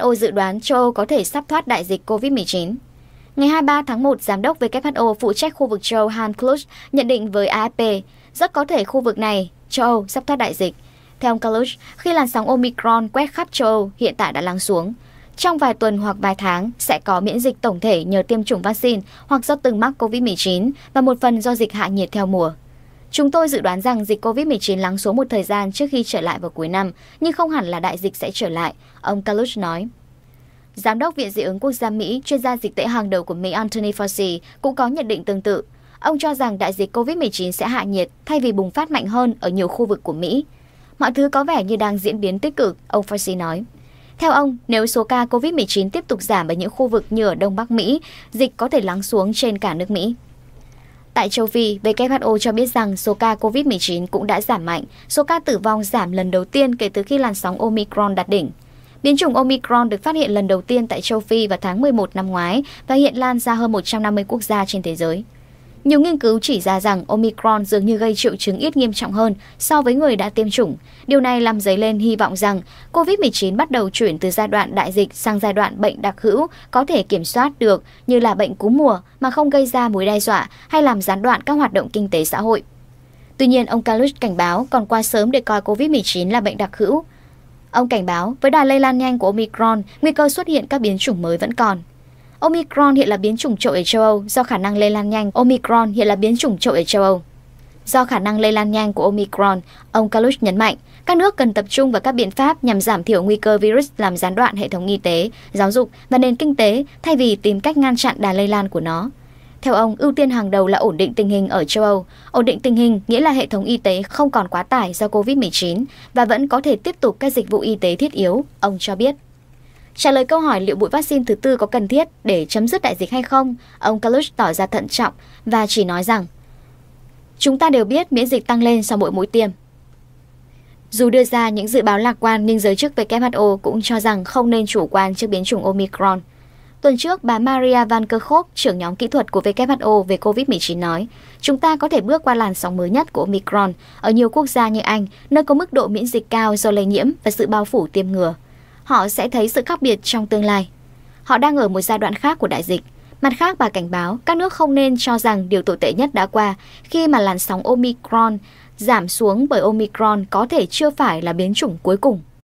WHO dự đoán châu Âu có thể sắp thoát đại dịch COVID-19. Ngày 23 tháng 1, Giám đốc WHO phụ trách khu vực châu Han Kluge nhận định với AFP rất có thể khu vực này, châu Âu, sắp thoát đại dịch. Theo ông Kluge, khi làn sóng Omicron quét khắp châu Âu hiện tại đã lắng xuống, trong vài tuần hoặc vài tháng sẽ có miễn dịch tổng thể nhờ tiêm chủng vaccine hoặc do từng mắc COVID-19 và một phần do dịch hạ nhiệt theo mùa. Chúng tôi dự đoán rằng dịch COVID-19 lắng xuống một thời gian trước khi trở lại vào cuối năm, nhưng không hẳn là đại dịch sẽ trở lại, ông Kalush nói. Giám đốc Viện Dị ứng Quốc gia Mỹ, chuyên gia dịch tễ hàng đầu của Mỹ Anthony Fauci cũng có nhận định tương tự. Ông cho rằng đại dịch COVID-19 sẽ hạ nhiệt thay vì bùng phát mạnh hơn ở nhiều khu vực của Mỹ. Mọi thứ có vẻ như đang diễn biến tích cực, ông Fauci nói. Theo ông, nếu số ca COVID-19 tiếp tục giảm ở những khu vực như ở Đông Bắc Mỹ, dịch có thể lắng xuống trên cả nước Mỹ. Tại châu Phi, WHO cho biết rằng số ca COVID-19 cũng đã giảm mạnh, số ca tử vong giảm lần đầu tiên kể từ khi làn sóng Omicron đạt đỉnh. Biến chủng Omicron được phát hiện lần đầu tiên tại châu Phi vào tháng 11 năm ngoái và hiện lan ra hơn 150 quốc gia trên thế giới. Nhiều nghiên cứu chỉ ra rằng Omicron dường như gây triệu chứng ít nghiêm trọng hơn so với người đã tiêm chủng. Điều này làm dấy lên hy vọng rằng COVID-19 bắt đầu chuyển từ giai đoạn đại dịch sang giai đoạn bệnh đặc hữu có thể kiểm soát được như là bệnh cúm mùa mà không gây ra mối đe dọa hay làm gián đoạn các hoạt động kinh tế xã hội. Tuy nhiên, ông Kalush cảnh báo còn quá sớm để coi COVID-19 là bệnh đặc hữu. Ông cảnh báo, với đà lây lan nhanh của Omicron, nguy cơ xuất hiện các biến chủng mới vẫn còn. Omicron hiện là biến chủng trội ở châu Âu do khả năng lây lan nhanh. Omicron hiện là biến chủng trội ở châu Âu. Do khả năng lây lan nhanh của Omicron, ông Kalush nhấn mạnh, các nước cần tập trung vào các biện pháp nhằm giảm thiểu nguy cơ virus làm gián đoạn hệ thống y tế, giáo dục và nền kinh tế thay vì tìm cách ngăn chặn đà lây lan của nó. Theo ông, ưu tiên hàng đầu là ổn định tình hình ở châu Âu. Ổn định tình hình nghĩa là hệ thống y tế không còn quá tải do COVID-19 và vẫn có thể tiếp tục các dịch vụ y tế thiết yếu, ông cho biết. Trả lời câu hỏi liệu mũi vaccine thứ tư có cần thiết để chấm dứt đại dịch hay không, ông Kalush tỏ ra thận trọng và chỉ nói rằng Chúng ta đều biết miễn dịch tăng lên sau mỗi mũi tiêm. Dù đưa ra những dự báo lạc quan nhưng giới chức WHO cũng cho rằng không nên chủ quan trước biến chủng Omicron. Tuần trước, bà Maria Van Kerkhove, trưởng nhóm kỹ thuật của WHO về COVID-19 nói, chúng ta có thể bước qua làn sóng mới nhất của Omicron ở nhiều quốc gia như Anh, nơi có mức độ miễn dịch cao do lây nhiễm và sự bao phủ tiêm ngừa họ sẽ thấy sự khác biệt trong tương lai. Họ đang ở một giai đoạn khác của đại dịch. Mặt khác, bà cảnh báo các nước không nên cho rằng điều tồi tệ nhất đã qua khi mà làn sóng Omicron giảm xuống bởi Omicron có thể chưa phải là biến chủng cuối cùng.